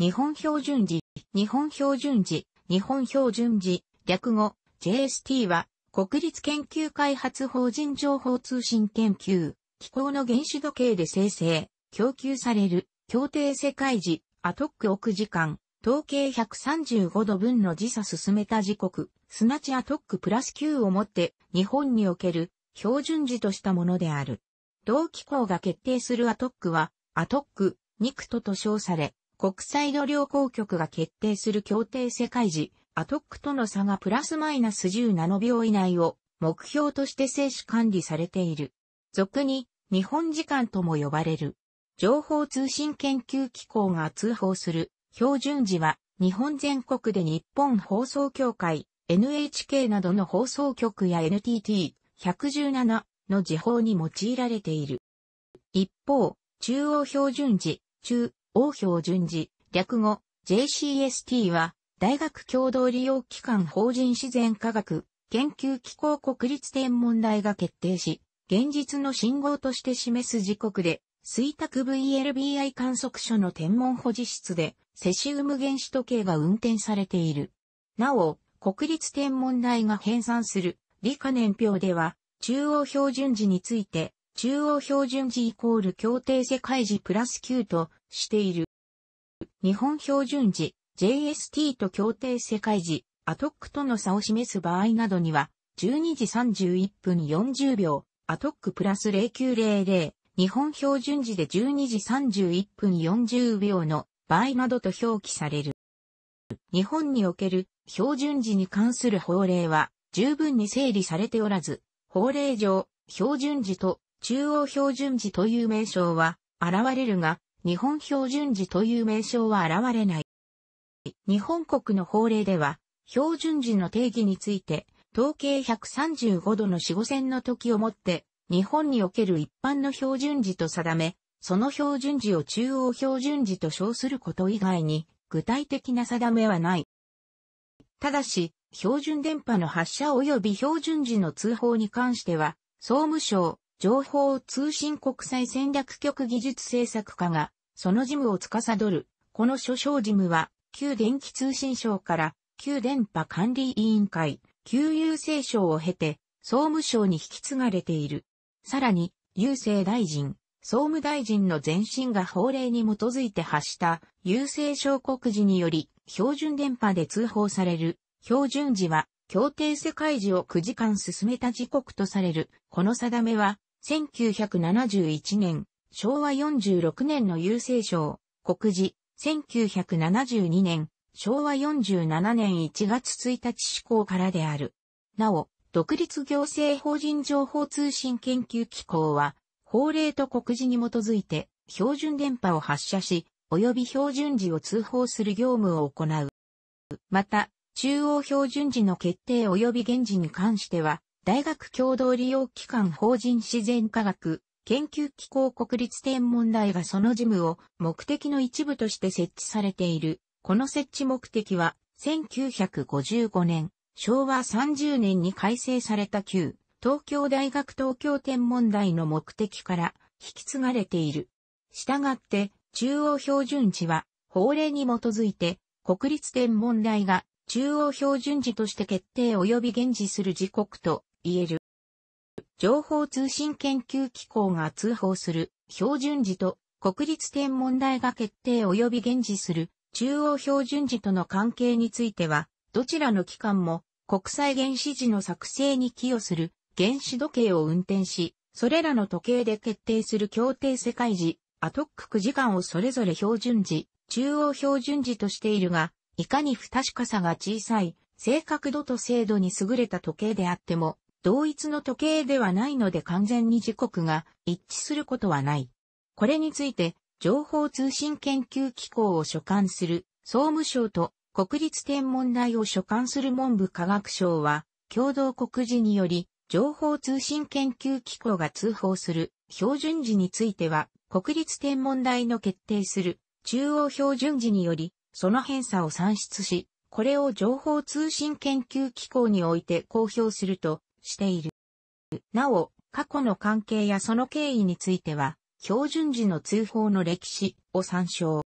日本標準時、日本標準時、日本標準時、略語、JST は、国立研究開発法人情報通信研究、機構の原子時計で生成、供給される、協定世界時、アトック奥時間、統計135度分の時差進めた時刻、すなちアトックプラス9をもって、日本における、標準時としたものである。同機構が決定するアトックは、アトック、ニクトと称され、国際度量衡局が決定する協定世界時、アトックとの差がプラスマイナス10ナノ秒以内を目標として静止管理されている。俗に日本時間とも呼ばれる。情報通信研究機構が通報する標準時は日本全国で日本放送協会、NHK などの放送局や NTT、117の時報に用いられている。一方、中央標準時、中王標順次、略語、JCST は、大学共同利用機関法人自然科学研究機構国立天文台が決定し、現実の信号として示す時刻で、水卓 VLBI 観測所の天文保持室で、セシウム原子時計が運転されている。なお、国立天文台が編纂する理科年表では、中央標準時について、中央標準時イコール協定世界時プラス9としている。日本標準時、JST と協定世界時、アトックとの差を示す場合などには、12時31分40秒、アトックプラス0900、日本標準時で12時31分40秒の場合などと表記される。日本における標準時に関する法令は十分に整理されておらず、法令上、標準時と中央標準時という名称は現れるが、日本標準時という名称は現れない。日本国の法令では、標準時の定義について、統計135度の死後線の時をもって、日本における一般の標準時と定め、その標準時を中央標準時と称すること以外に、具体的な定めはない。ただし、標準電波の発射及び標準時の通報に関しては、総務省、情報通信国際戦略局技術政策課がその事務を司る、この所掌事務は、旧電気通信省から旧電波管理委員会、旧郵政省を経て、総務省に引き継がれている。さらに、郵政大臣、総務大臣の前身が法令に基づいて発した郵政省告示により、標準電波で通報される、標準時は、協定世界時を9時間進めた時刻とされる、この定めは、1971年昭和46年の郵政省、告示、1972年、昭和47年1月1日施行からである。なお、独立行政法人情報通信研究機構は、法令と告示に基づいて、標準電波を発射し、及び標準時を通報する業務を行う。また、中央標準時の決定及び現時に関しては、大学共同利用機関法人自然科学研究機構国立天文台がその事務を目的の一部として設置されている。この設置目的は、1955年、昭和30年に改正された旧、東京大学東京天文台の目的から引き継がれている。したがって、中央標準時は、法令に基づいて、国立天文台が中央標準時として決定及び現時する時刻と言える。情報通信研究機構が通報する標準時と国立天文台が決定及び現時する中央標準時との関係については、どちらの機関も国際原子時の作成に寄与する原子時計を運転し、それらの時計で決定する協定世界時、アトック9時間をそれぞれ標準時、中央標準時としているが、いかに不確かさが小さい、正確度と精度に優れた時計であっても、同一の時計ではないので完全に時刻が一致することはない。これについて、情報通信研究機構を所管する総務省と国立天文台を所管する文部科学省は、共同告示により、情報通信研究機構が通報する標準時については、国立天文台の決定する中央標準時により、その偏差を算出し、これを情報通信研究機構において公表すると、している。なお、過去の関係やその経緯については、標準時の通報の歴史を参照。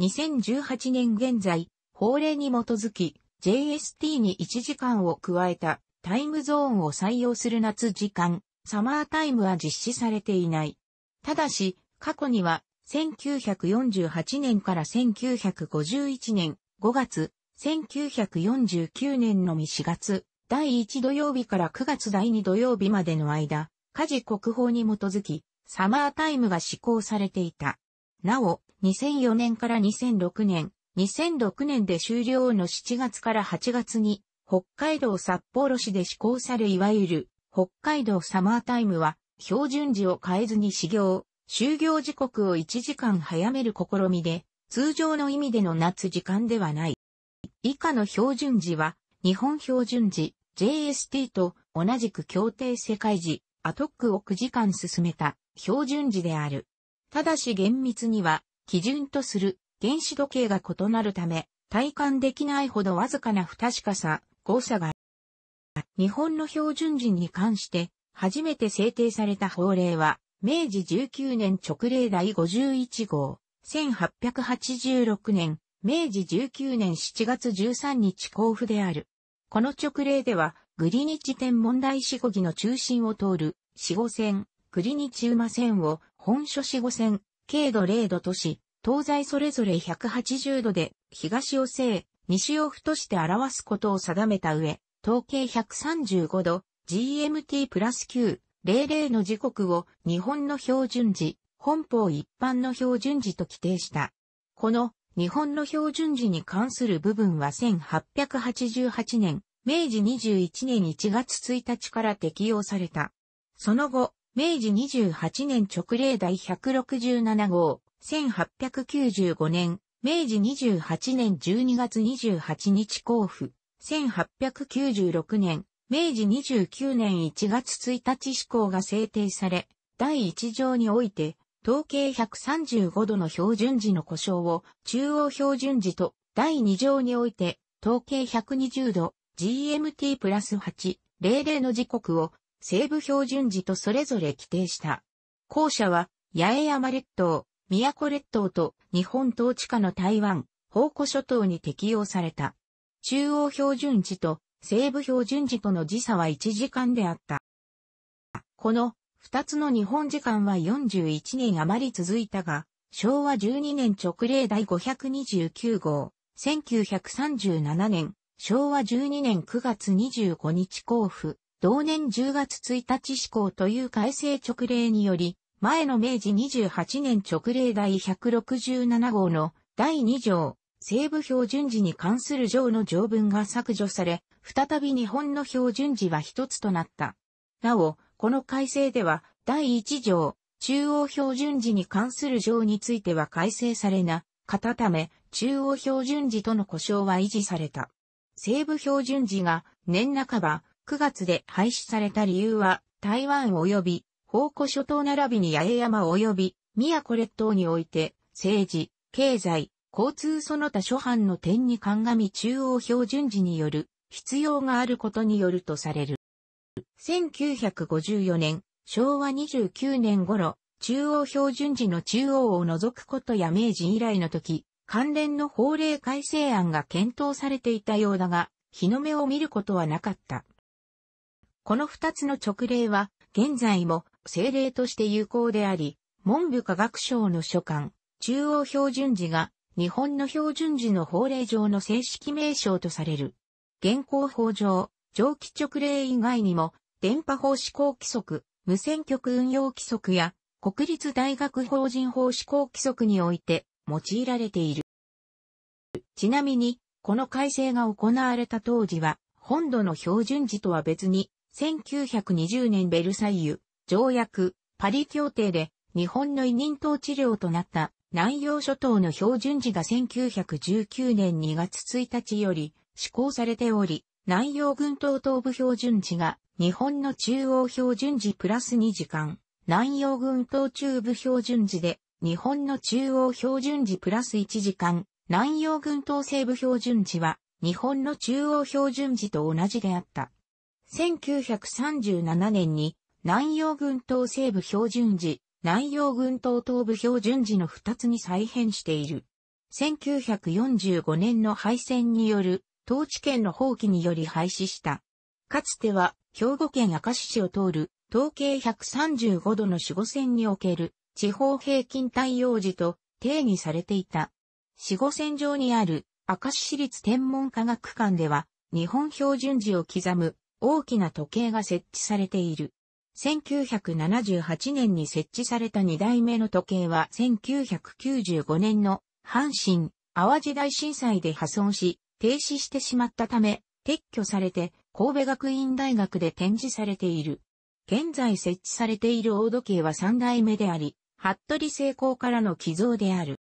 2018年現在、法令に基づき、JST に1時間を加えたタイムゾーンを採用する夏時間、サマータイムは実施されていない。ただし、過去には、1948年から1951年5月、1949年のみ4月、第1土曜日から9月第2土曜日までの間、家事国法に基づき、サマータイムが施行されていた。なお、2004年から2006年、2006年で終了の7月から8月に、北海道札幌市で施行されいわゆる、北海道サマータイムは、標準時を変えずに始業、就業時刻を1時間早める試みで、通常の意味での夏時間ではない。以下の標準時は、日本標準時、JST と同じく協定世界時、アトックを9時間進めた標準時である。ただし厳密には基準とする原子時計が異なるため、体感できないほどわずかな不確かさ、誤差が日本の標準時に関して初めて制定された法令は、明治19年直令第51号、1886年、明治19年7月13日交付である。この直令では、グリニッ天文台四五儀の中心を通る四五線、グリニッジ馬線を本書四五線、経度0度とし、東西それぞれ180度で東を西、西を負として表すことを定めた上、統計135度、GMT プラス9、00の時刻を日本の標準時、本邦一般の標準時と規定した。この日本の標準時に関する部分は1888年、明治21年1月1日から適用された。その後、明治28年直令第167号、1895年、明治28年12月28日交付、1896年、明治29年1月1日施行が制定され、第1条において、統計135度の標準時の故障を中央標準時と第2条において統計120度 GMT プラス8、00の時刻を西部標準時とそれぞれ規定した。後者は八重山列島、宮古列島と日本統治下の台湾、宝庫諸島に適用された。中央標準時と西部標準時との時差は1時間であった。この二つの日本時間は41年余り続いたが、昭和12年直令第529号、1937年、昭和12年9月25日交付、同年10月1日施行という改正直令により、前の明治28年直令第167号の第2条、西部標準時に関する条の条文が削除され、再び日本の標準時は一つとなった。なお、この改正では、第1条、中央標準時に関する条については改正されな、片ため、中央標準時との故障は維持された。西部標準時が年半ば9月で廃止された理由は、台湾及び、宝庫諸島並びに八重山及び、宮古列島において、政治、経済、交通その他諸般の点に鑑み中央標準時による必要があることによるとされる。1954年、昭和29年頃、中央標準時の中央を除くことや明治以来の時、関連の法令改正案が検討されていたようだが、日の目を見ることはなかった。この二つの直令は、現在も政令として有効であり、文部科学省の所管、中央標準時が日本の標準時の法令上の正式名称とされる。現行法上、蒸気直令以外にも、電波法施行規則、無線局運用規則や、国立大学法人法施行規則において用いられている。ちなみに、この改正が行われた当時は、本土の標準時とは別に、1920年ベルサイユ条約パリ協定で日本の委任統治領となった南洋諸島の標準時が1919年2月1日より施行されており、南洋群島東部標準時が日本の中央標準時プラス2時間、南洋群島中部標準時で日本の中央標準時プラス1時間、南洋群島西部標準時は日本の中央標準時と同じであった。1937年に南洋群島西部標準時、南洋群島東部標準時の2つに再編している。1945年の敗戦による統治権の放棄により廃止した。かつては、兵庫県明石市を通る、統計135度の守護線における、地方平均対応時と定義されていた。死後線上にある明石市立天文科学館では日本標準時を刻む大きな時計が設置されている。1978年に設置された2代目の時計は1995年の阪神淡路大震災で破損し停止してしまったため、撤去されて神戸学院大学で展示されている。現在設置されている大時計は3代目であり、服部成功からの寄贈である。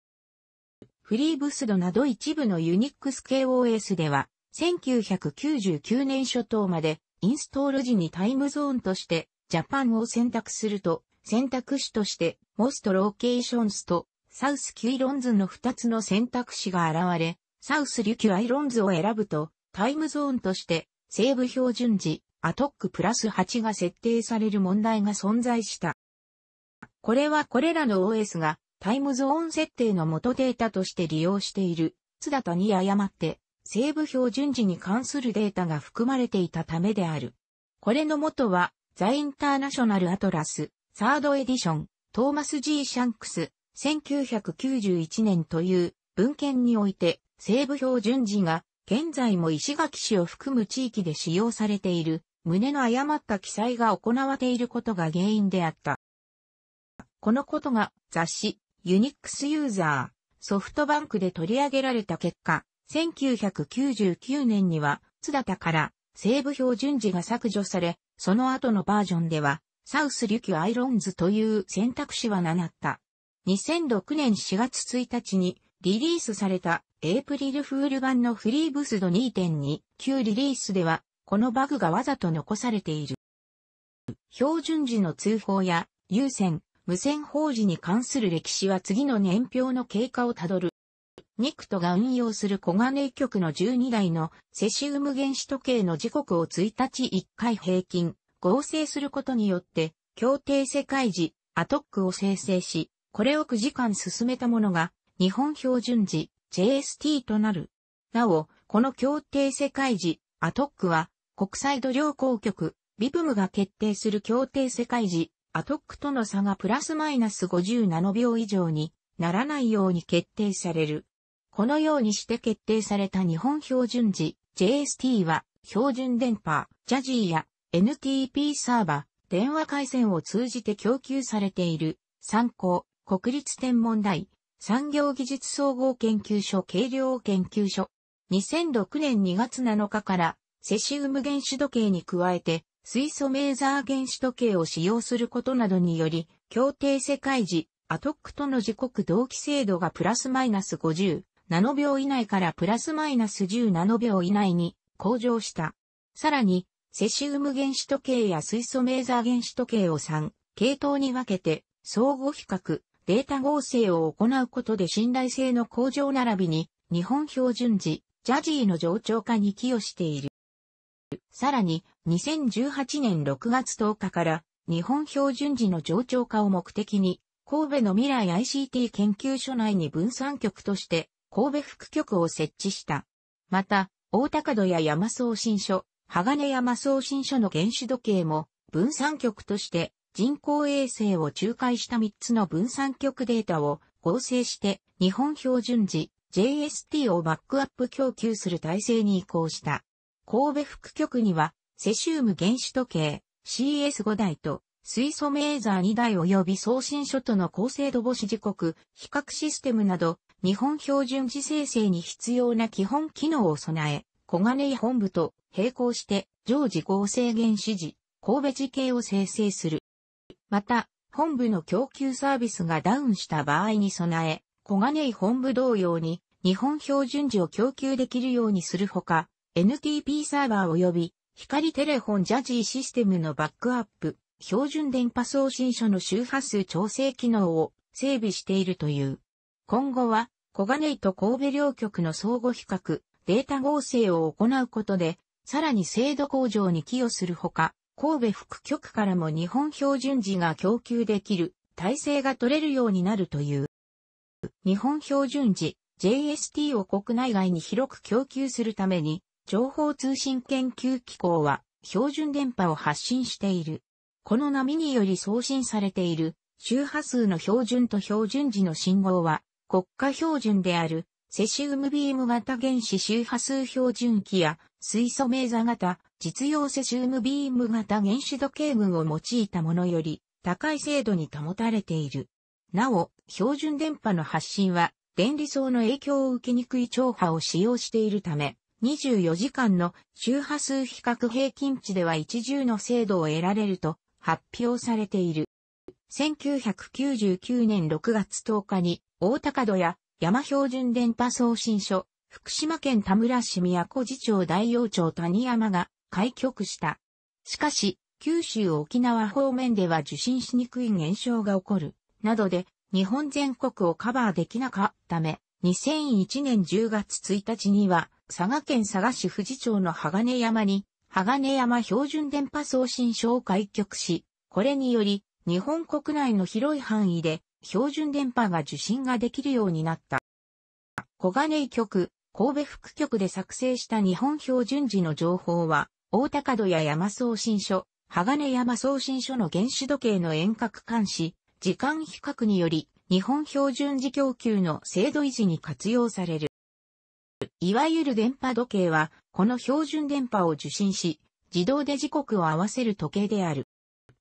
フリーブスドなど一部のユニックス KOS では、1999年初頭までインストール時にタイムゾーンとしてジャパンを選択すると、選択肢としてモストローケーションスとサウスキュイロンズの2つの選択肢が現れ、サウス・リュキュ・アイロンズを選ぶと、タイムゾーンとして、西部標準時、アトックプラス8が設定される問題が存在した。これはこれらの OS が、タイムゾーン設定の元データとして利用している、津田に誤って、西部標準時に関するデータが含まれていたためである。これの元は、ザ・インターナショナル・アトラス、サードエディション、トーマス・ G・ シャンクス、1991年という文献において、西部標準時が、現在も石垣市を含む地域で使用されている、旨の誤った記載が行われていることが原因であった。このことが雑誌、ユニックスユーザー、ソフトバンクで取り上げられた結果、1999年には、津田から西部標準時が削除され、その後のバージョンでは、サウスリュキュアイロンズという選択肢はななった。2006年4月1日にリリースされたエイプリルフール版のフリーブスド2.2、旧リリースでは、このバグがわざと残されている。標準時の通報や、優先、無線法時に関する歴史は次の年表の経過をたどる。ニクトが運用する小金井局の12台のセシウム原子時計の時刻を1日1回平均合成することによって協定世界時アトックを生成し、これを9時間進めたものが日本標準時 JST となる。なお、この協定世界時、アトックは、国際土壌公局、ビブムが決定する協定世界時、アトックとの差がプラスマイナス50ナノ秒以上にならないように決定される。このようにして決定された日本標準時、JST は、標準電波、ジャジーや NTP サーバー、電話回線を通じて供給されている、参考、国立天文台、産業技術総合研究所軽量研究所。2006年2月7日からセシウム原子時計に加えて水素メーザー原子時計を使用することなどにより、協定世界時、アトックとの時刻同期精度がプラスマイナス50ナノ秒以内からプラスマイナス10ナノ秒以内に向上した。さらに、セシウム原子時計や水素メーザー原子時計を3系統に分けて相互比較、データ合成を行うことで信頼性の向上並びに、日本標準時、ジャジーの上長化に寄与している。さらに、2018年6月10日から、日本標準時の上長化を目的に、神戸の未来 ICT 研究所内に分散局として、神戸副局を設置した。また、大高戸や山送信所、鋼山送信所の原子時計も、分散局として、人工衛星を仲介した3つの分散局データを合成して日本標準時 JST をバックアップ供給する体制に移行した。神戸副局にはセシウム原子時計 CS5 台と水素メーザー2台及び送信所との高精度母子時刻、比較システムなど日本標準時生成に必要な基本機能を備え、小金井本部と並行して常時合成原子時、神戸時計を生成する。また、本部の供給サービスがダウンした場合に備え、小金井本部同様に日本標準時を供給できるようにするほか、NTP サーバー及び光テレフォンジャジーシステムのバックアップ、標準電波送信所の周波数調整機能を整備しているという。今後は、小金井と神戸両局の相互比較、データ合成を行うことで、さらに精度向上に寄与するほか、神戸副局からも日本標準時が供給できる体制が取れるようになるという。日本標準時 JST を国内外に広く供給するために、情報通信研究機構は標準電波を発信している。この波により送信されている周波数の標準と標準時の信号は国家標準であるセシウムビーム型原子周波数標準器や水素ー座型実用セシウムビーム型原子時計群を用いたものより高い精度に保たれている。なお、標準電波の発信は電離層の影響を受けにくい超波を使用しているため、24時間の周波数比較平均値では一重の精度を得られると発表されている。1999年6月10日に大高戸や山標準電波送信所、福島県田村市宮古寺町大陽町谷山が開局した。しかし、九州沖縄方面では受信しにくい現象が起こる、などで、日本全国をカバーできなかったため、2001年10月1日には、佐賀県佐賀市富士町の鋼山に、鋼山標準電波送信所を開局し、これにより、日本国内の広い範囲で、標準電波が受信ができるようになった。小金井局、神戸副局で作成した日本標準時の情報は、大高戸や山送信所、鋼山送信所の原子時計の遠隔監視、時間比較により、日本標準時供給の制度維持に活用される。いわゆる電波時計は、この標準電波を受信し、自動で時刻を合わせる時計である。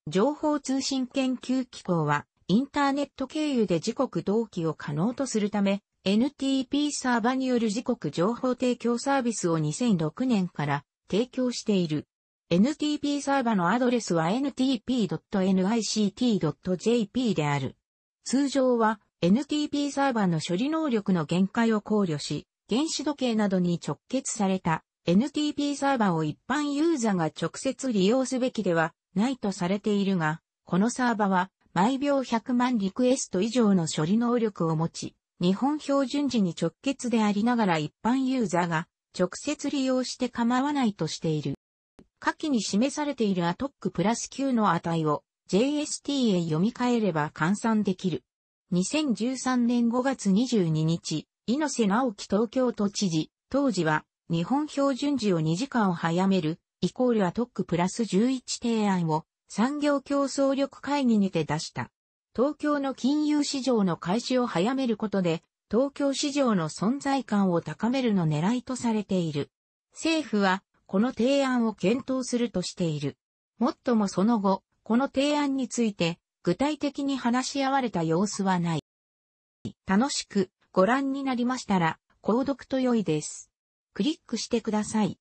情報通信研究機構は、インターネット経由で時刻同期を可能とするため、NTP サーバによる時刻情報提供サービスを2006年から提供している。NTP サーバのアドレスは ntp.nict.jp である。通常は NTP サーバの処理能力の限界を考慮し、原子時計などに直結された NTP サーバを一般ユーザーが直接利用すべきではないとされているが、このサーバは毎秒100万リクエスト以上の処理能力を持ち、日本標準時に直結でありながら一般ユーザーが直接利用して構わないとしている。下記に示されているアトックプラス9の値を JST へ読み替えれば換算できる。2013年5月22日、猪瀬直樹東京都知事、当時は日本標準時を2時間を早める、イコールアトックプラス11提案を産業競争力会議にて出した。東京の金融市場の開始を早めることで、東京市場の存在感を高めるの狙いとされている。政府は、この提案を検討するとしている。もっともその後、この提案について、具体的に話し合われた様子はない。楽しくご覧になりましたら、購読と良いです。クリックしてください。